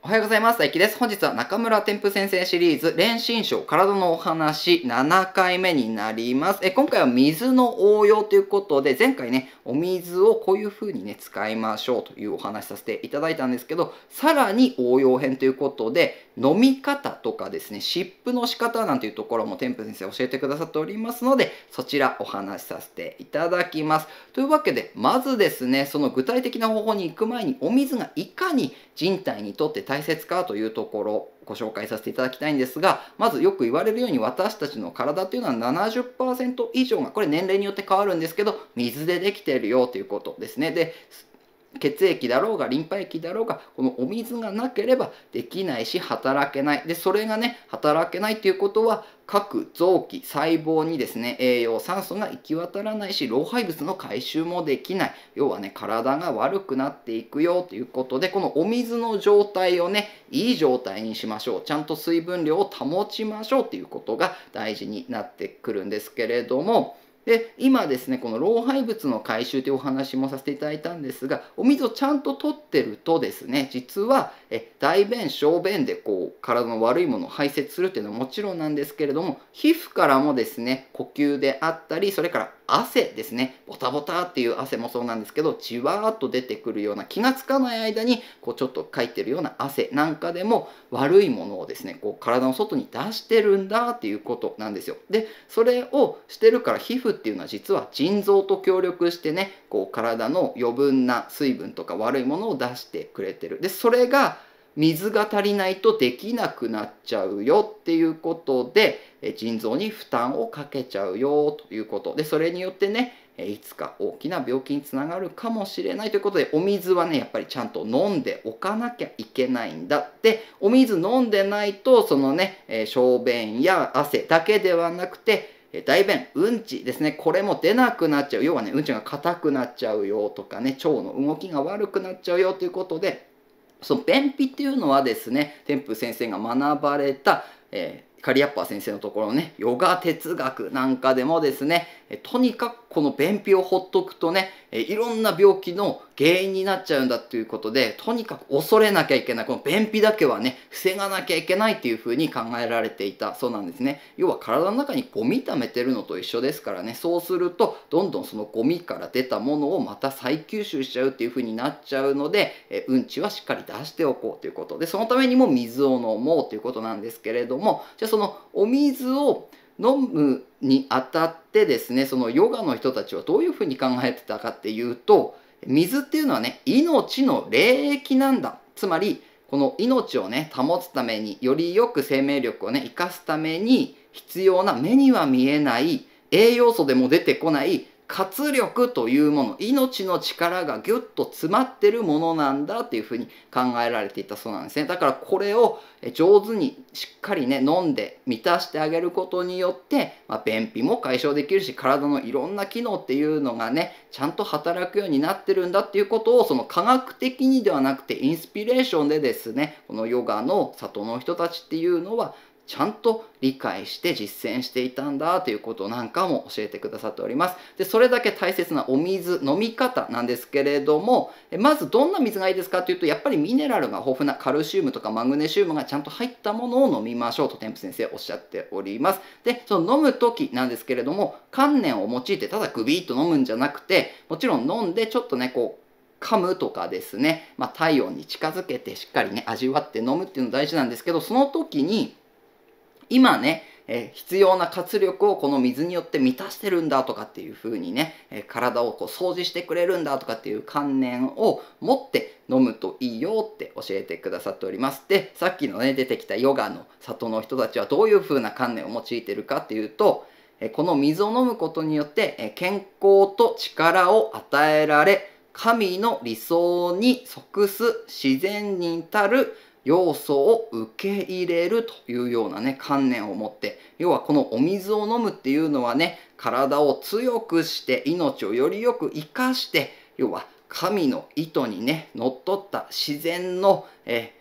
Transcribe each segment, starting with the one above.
おはようございます。大輝です。本日は中村天風先生シリーズ、錬心症、体のお話、7回目になります。え今回は水の応用ということで、前回ね、お水をこういう風にね、使いましょうというお話させていただいたんですけど、さらに応用編ということで、飲み方とかですね、湿布の仕方なんていうところも添付先生教えてくださっておりますので、そちらお話しさせていただきます。というわけで、まずですね、その具体的な方法に行く前に、お水がいかに人体にとって大切かというところ、ご紹介させていただきたいんですが、まずよく言われるように私たちの体というのは70%以上が、これ年齢によって変わるんですけど、水でできているよということですね。で、血液だろうがリンパ液だろうがこのお水がなければできないし働けないでそれがね働けないっていうことは各臓器細胞にですね栄養酸素が行き渡らないし老廃物の回収もできない要はね体が悪くなっていくよということでこのお水の状態をねいい状態にしましょうちゃんと水分量を保ちましょうっていうことが大事になってくるんですけれどもで今ですねこの老廃物の回収というお話もさせていただいたんですがお水をちゃんと取ってるとですね実はえ大便小便でこう体の悪いものを排泄するっていうのはもちろんなんですけれども皮膚からもですね呼吸であったりそれから汗ですねボタボタっていう汗もそうなんですけどじわーっと出てくるような気がつかない間にこうちょっとかいてるような汗なんかでも悪いものをですねこう体の外に出してるんだっていうことなんですよ。でそれをしてるから皮膚っていうのは実は腎臓と協力してねこう体の余分な水分とか悪いものを出してくれてるでそれが水が足りないとできなくなっちゃうよっていうことで腎臓に負担をかけちゃうよということでそれによってねいつか大きな病気につながるかもしれないということでお水はねやっぱりちゃんと飲んでおかなきゃいけないんだってお水飲んでないとそのね小便や汗だけではなくてえ大便、うんちですね、これも出なくなっちゃう。要はね、うんちが硬くなっちゃうよとかね、腸の動きが悪くなっちゃうよということで、その便秘っていうのはですね、天風先生が学ばれた、えーカリアッパー先生のところのね、ヨガ哲学なんかでもですね、とにかくこの便秘をほっとくとね、いろんな病気の原因になっちゃうんだということで、とにかく恐れなきゃいけない。この便秘だけはね、防がなきゃいけないっていうふうに考えられていたそうなんですね。要は体の中にゴミ溜めてるのと一緒ですからね、そうすると、どんどんそのゴミから出たものをまた再吸収しちゃうっていうふうになっちゃうので、うんちはしっかり出しておこうということで、そのためにも水を飲もうということなんですけれども、じゃそのお水を飲むにあたってですねそのヨガの人たちはどういうふうに考えてたかっていうと水っていうのはね命の霊液なんだつまりこの命をね保つためによりよく生命力をね生かすために必要な目には見えない栄養素でも出てこない活力というもの命の力がぎゅっと詰まってるものなんだっていうふうに考えられていたそうなんですねだからこれを上手にしっかりね飲んで満たしてあげることによって、まあ、便秘も解消できるし体のいろんな機能っていうのがねちゃんと働くようになってるんだっていうことをその科学的にではなくてインスピレーションでですねこのヨガの里の人たちっていうのはちゃんと理解して実践していたんだということなんかも教えてくださっております。で、それだけ大切なお水、飲み方なんですけれども、まずどんな水がいいですかというと、やっぱりミネラルが豊富なカルシウムとかマグネシウムがちゃんと入ったものを飲みましょうと天プ先生おっしゃっております。で、その飲む時なんですけれども、観念を用いてただグビっッと飲むんじゃなくて、もちろん飲んでちょっとね、こう、噛むとかですね、まあ、体温に近づけてしっかりね、味わって飲むっていうの大事なんですけど、その時に今ね、え必要な活力をこの水によって満たしてるんだとかっていう風にね、え体をこう掃除してくれるんだとかっていう観念を持って飲むといいよって教えてくださっております。で、さっきのね、出てきたヨガの里の人たちはどういう風な観念を用いてるかっていうと、この水を飲むことによって健康と力を与えられ神の理想に即す自然に至る要素を受け入れるというようなね観念を持って要はこのお水を飲むっていうのはね体を強くして命をよりよく生かして要は神の意図にねのっとった自然のえ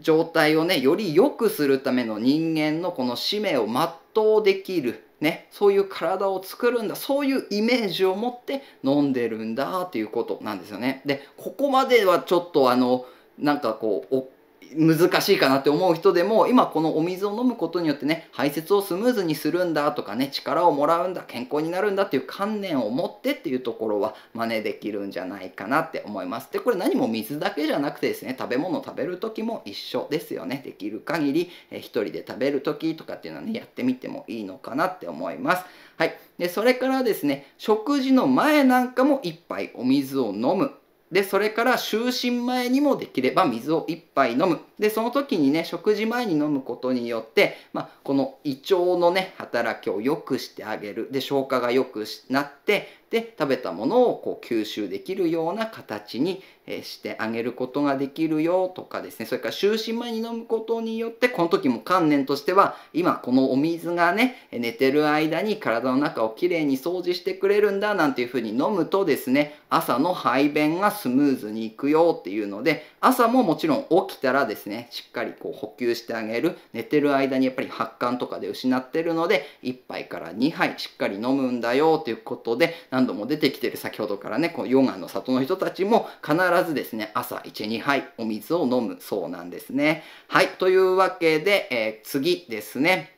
状態をねより良くするための人間のこの使命を全うできるね、そういう体を作るんだそういうイメージを持って飲んでるんだっていうことなんですよね。でここまではちょっとあのなんかこう難しいかなって思う人でも今このお水を飲むことによってね排泄をスムーズにするんだとかね力をもらうんだ健康になるんだっていう観念を持ってっていうところは真似できるんじゃないかなって思いますでこれ何も水だけじゃなくてですね食べ物を食べる時も一緒ですよねできる限り、一人で食べる時とかっていうのはねやってみてもいいのかなって思いますはいでそれからですね食事の前なんかも一杯お水を飲むで、それから就寝前にもできれば水を1杯飲む。で、その時にね、食事前に飲むことによって、まあ、この胃腸のね、働きを良くしてあげる。で、消化が良くなって、で食べたものをこう吸収できるような形にしてあげることができるよとかですねそれから就寝前に飲むことによってこの時も観念としては今このお水がね寝てる間に体の中をきれいに掃除してくれるんだなんていうふうに飲むとですね朝の排便がスムーズにいくよっていうので朝ももちろん起きたらですねしっかりこう補給してあげる寝てる間にやっぱり発汗とかで失ってるので1杯から2杯しっかり飲むんだよということでな何度も出てきてる先ほどからねこのヨガの里の人たちも必ずですね朝12杯お水を飲むそうなんですね。はいというわけで、えー、次ですね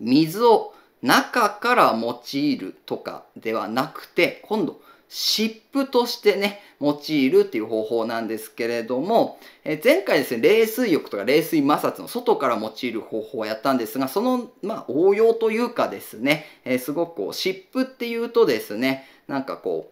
水を中から用いるとかではなくて今度湿布としてね、用いるっていう方法なんですけれども、え前回ですね、冷水浴とか冷水摩擦の外から用いる方法をやったんですが、その、まあ、応用というかですね、えすごくこう、湿布っていうとですね、なんかこ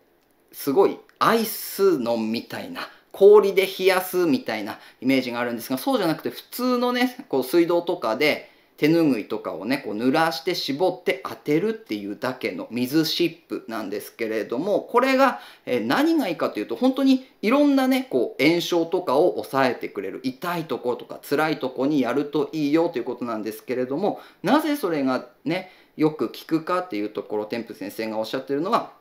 う、すごいアイスのみたいな、氷で冷やすみたいなイメージがあるんですが、そうじゃなくて普通のね、こう水道とかで、手ぬぐいとかをねこう濡らして絞って当てるっていうだけの水湿布なんですけれどもこれが、え何がいいかというと本当にいろんなねこう炎症とかを抑えてくれる痛いところとか辛いとこにやるといいよということなんですけれどもなぜそれがねよく効くかっていうところ添付先生がおっしゃってるのは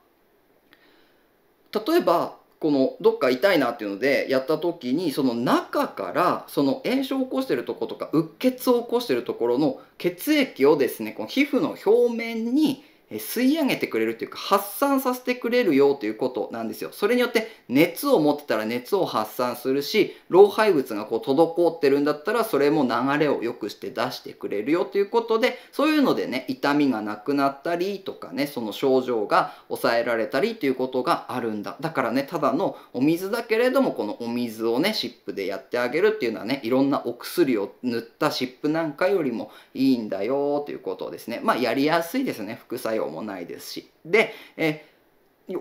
例えばこのどっか痛いなっていうのでやった時にその中からその炎症を起こしてるとことかうっ血を起こしてるところの血液をですねこの皮膚の表面に吸い上げてくれるというか発散させてくれるよということなんですよ。それによって熱を持ってたら熱を発散するし老廃物がこう滞ってるんだったらそれも流れを良くして出してくれるよということでそういうのでね痛みがなくなったりとかねその症状が抑えられたりということがあるんだ。だからねただのお水だけれどもこのお水をね湿布でやってあげるっていうのはねいろんなお薬を塗った湿布なんかよりもいいんだよということですね。まあやりやすいですね副作用用もないですし。で、え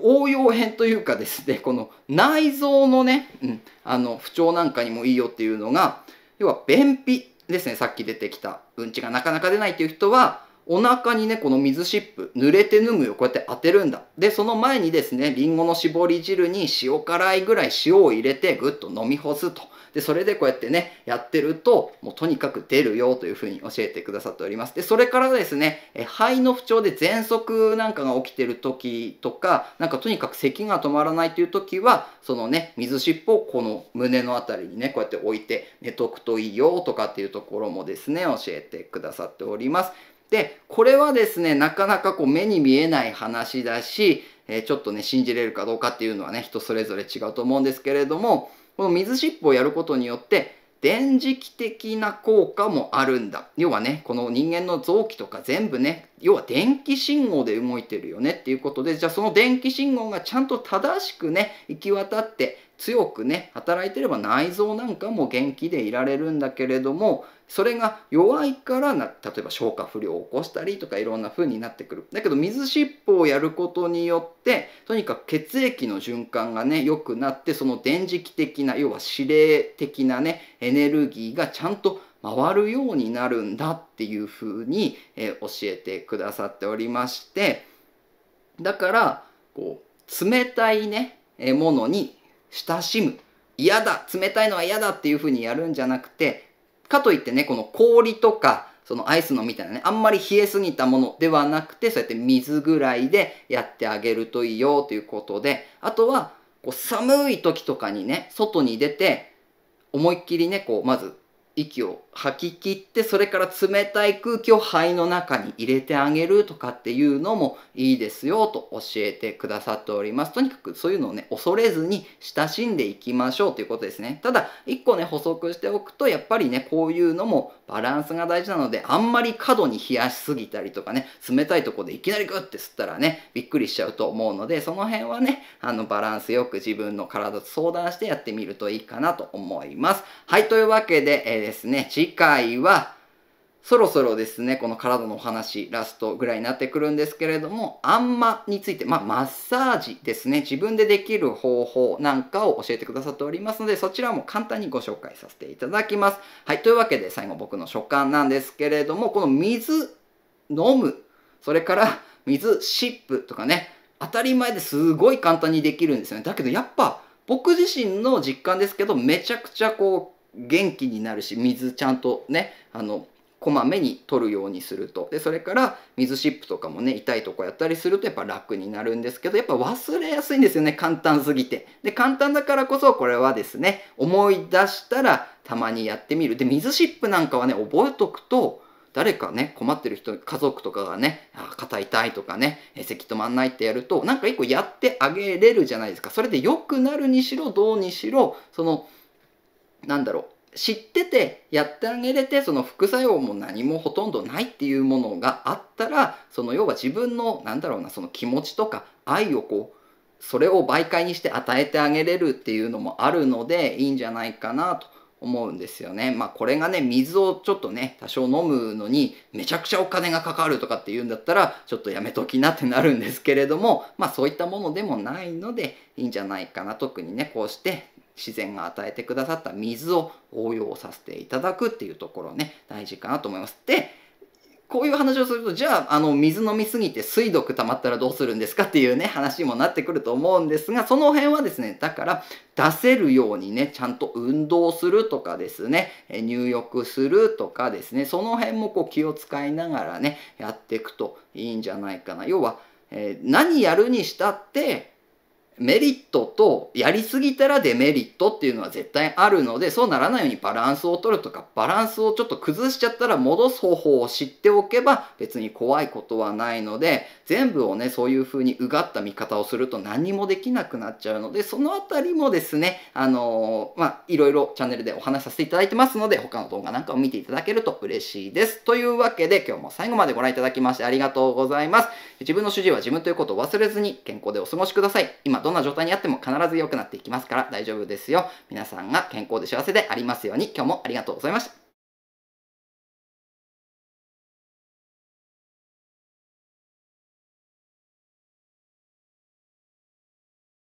応用編というかですね、この内臓のね、うん、あの不調なんかにもいいよっていうのが、要は便秘ですね、さっき出てきた、うんちがなかなか出ないっていう人は、お腹にね、この水湿布、濡れてぬむよ、こうやって当てるんだ。で、その前にですね、りんごの絞り汁に塩辛いぐらい塩を入れてぐっと飲み干すと。で、それでこうやってね、やってると、もうとにかく出るよというふうに教えてくださっております。で、それからですね、え肺の不調で喘息なんかが起きてる時とか、なんかとにかく咳が止まらないという時は、そのね、水しっぽをこの胸の辺りにね、こうやって置いて寝とくといいよとかっていうところもですね、教えてくださっております。で、これはですね、なかなかこう目に見えない話だし、えー、ちょっとね、信じれるかどうかっていうのはね、人それぞれ違うと思うんですけれども、この水湿布をやることによって電磁気的な効果もあるんだ要はねこの人間の臓器とか全部ね要は電気信号で動いてるよねっていうことでじゃあその電気信号がちゃんと正しくね行き渡って強くね働いてれば内臓なんかも元気でいられるんだけれどもそれが弱いからな例えば消化不良を起こしたりとかいろんな風になってくるだけど水しっぽをやることによってとにかく血液の循環がね良くなってその電磁気的な要は指令的なねエネルギーがちゃんと回るようになるんだっていう風に、え教えてくださっておりましてだからこう冷たいねものに親しむ嫌だ冷たいのは嫌だっていう風にやるんじゃなくてかといってね、この氷とか、そのアイスのみたいなね、あんまり冷えすぎたものではなくて、そうやって水ぐらいでやってあげるといいよということで、あとは、こう寒い時とかにね、外に出て、思いっきりね、こう、まず息を吐き切ってそれから冷たい空気を肺の中に入れてあげるとかっていうのもいいですよと教えてくださっておりますとにかくそういうのをね恐れずに親しんでいきましょうということですねただ1個ね補足しておくとやっぱりねこういうのもバランスが大事なのであんまり過度に冷やしすぎたりとかね冷たいとこでいきなりグッて吸ったらねびっくりしちゃうと思うのでその辺はねあのバランスよく自分の体と相談してやってみるといいかなと思いますはいというわけで、えーですね、次回は、そろそろですね、この体のお話、ラストぐらいになってくるんですけれども、あんまについて、まあ、マッサージですね、自分でできる方法なんかを教えてくださっておりますので、そちらも簡単にご紹介させていただきます。はい、というわけで最後僕の所感なんですけれども、この水、飲む、それから水、シップとかね、当たり前ですごい簡単にできるんですよね。だけどやっぱ僕自身の実感ですけど、めちゃくちゃこう、元気になるし水ちゃんとねあのこまめに取るようにするとでそれから水シップとかもね痛いとこやったりするとやっぱ楽になるんですけどやっぱ忘れやすいんですよね簡単すぎてで簡単だからこそこれはですね思い出したらたまにやってみるで水シップなんかはね覚えとくと誰かね困ってる人家族とかがねあ肩痛いとかねせき止まんないってやるとなんか一個やってあげれるじゃないですかそれで良くなるにしろどうにしろそのなんだろう知っててやってあげれてその副作用も何もほとんどないっていうものがあったらその要は自分のなんだろうなその気持ちとか愛をこうそれを媒介にして与えてあげれるっていうのもあるのでいいんじゃないかなと思うんですよね。まあこれがね水をちょっとね多少飲むのにめちゃくちゃお金がかかるとかっていうんだったらちょっとやめときなってなるんですけれどもまあそういったものでもないのでいいんじゃないかな特にねこうして自然が与えてくださった水を応用させていただくっていうところね大事かなと思います。でこういう話をすると、じゃあ、あの、水飲みすぎて水毒溜まったらどうするんですかっていうね、話にもなってくると思うんですが、その辺はですね、だから、出せるようにね、ちゃんと運動するとかですね、入浴するとかですね、その辺もこう気を使いながらね、やっていくといいんじゃないかな。要は、えー、何やるにしたって、メリットとやりすぎたらデメリットっていうのは絶対あるのでそうならないようにバランスを取るとかバランスをちょっと崩しちゃったら戻す方法を知っておけば別に怖いことはないので全部をねそういう風にうがった見方をすると何もできなくなっちゃうのでその辺りもですねあのー、まあいろいろチャンネルでお話しさせていただいてますので他の動画なんかを見ていただけると嬉しいです。というわけで今日も最後までご覧いただきましてありがとうございます。自分の主治は自分ということを忘れずに健康でお過ごしください。今どんな状態にあっても必ず良くなっていきますから大丈夫ですよ。皆さんが健康で幸せでありますように、今日もありがとうございました。